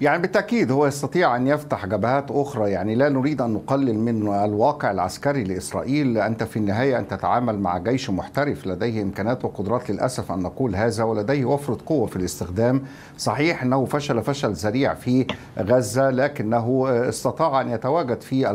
يعني بالتأكيد هو يستطيع أن يفتح جبهات أخرى يعني لا نريد أن نقلل من الواقع العسكري لإسرائيل أنت في النهاية أن تتعامل مع جيش محترف لديه إمكانات وقدرات للأسف أن نقول هذا ولديه وفرة قوة في الاستخدام صحيح أنه فشل فشل ذريع في غزة لكنه استطاع أن يتواجد في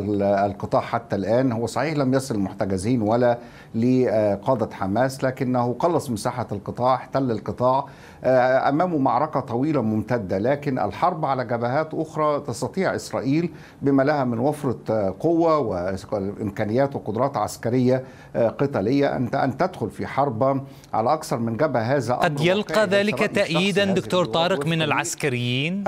القطاع حتى الآن هو صحيح لم يصل محتجزين ولا لقادة حماس لكنه قلص مساحة القطاع احتل القطاع آه، أمامه معركة طويلة ممتدة لكن الحرب على جبهات أخرى تستطيع إسرائيل بما لها من وفرة آه، قوة وإمكانيات وقدرات عسكرية آه، قتالية أن تدخل في حرب على أكثر من جبهة هذا قد يلقى ذلك تأييدا دكتور طارق من العسكريين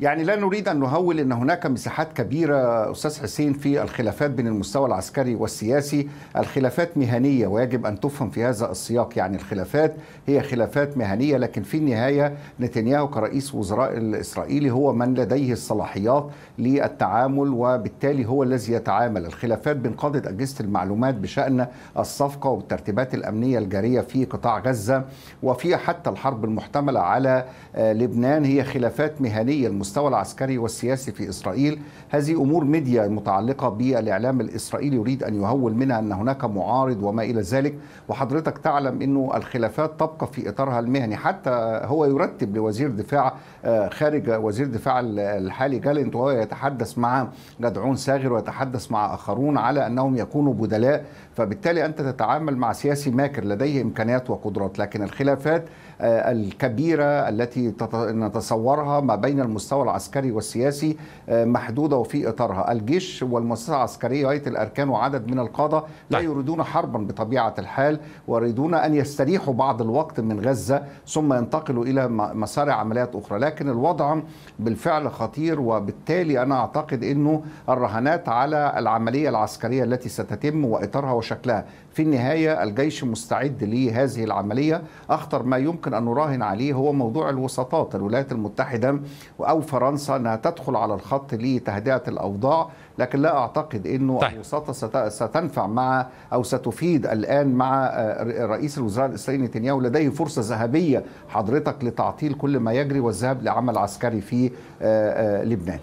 يعني لا نريد أن نهول أن هناك مساحات كبيرة أستاذ حسين في الخلافات بين المستوى العسكري والسياسي الخلافات مهنية ويجب أن تفهم في هذا السياق يعني الخلافات هي خلافات مهنية لكن في النهاية نتنياهو كرئيس وزراء الإسرائيلي هو من لديه الصلاحيات للتعامل وبالتالي هو الذي يتعامل الخلافات بين قادة أجهزة المعلومات بشأن الصفقة والترتيبات الأمنية الجارية في قطاع غزة وفي حتى الحرب المحتملة على آه، لبنان هي خلافات مهنية المستوى العسكري والسياسي في إسرائيل هذه أمور ميديا متعلقة بالإعلام الإسرائيلي يريد أن يهول منها أن هناك معارض وما إلى ذلك وحضرتك تعلم أنه الخلافات تبقى في إطارها المهني حتى هو يرتب لوزير دفاع آه، خارج وزير دفاع الحالي جالنت وهو يتحدث مع جدعون ساغر ويتحدث مع آخرون على أنهم يكونوا بدلاء فبالتالي أنت تتعامل مع سياسي ماكر لديه إمكانيات وقدرات لكن الخلافات آه، الكبيرة التي نتصورها ما بين المستوى المستوى العسكري والسياسي آه، محدودة وفي إطارها الجيش والمؤسسة العسكرية غاية الأركان وعدد من القادة لا نعم. يريدون حربا بطبيعة الحال ويريدون أن يستريحوا بعض الوقت من غزة ثم ينتقلوا إلى مسار عمليات أخرى لكن الوضع بالفعل خطير وبالتالي أنا أعتقد أنه الرهانات على العملية العسكرية التي ستتم وإطارها وشكلها في النهاية الجيش مستعد لهذه العملية أخطر ما يمكن أن نراهن عليه هو موضوع الوساطات الولايات المتحدة أو فرنسا انها تدخل على الخط لتهدئه الاوضاع لكن لا اعتقد انه طيب. الوساطه ستنفع مع او ستفيد الان مع آه، رئيس الوزراء الاسرائيلي نتنياهو لديه فرصه ذهبيه حضرتك لتعطيل كل ما يجري والذهاب لعمل عسكري في آه، آه، لبنان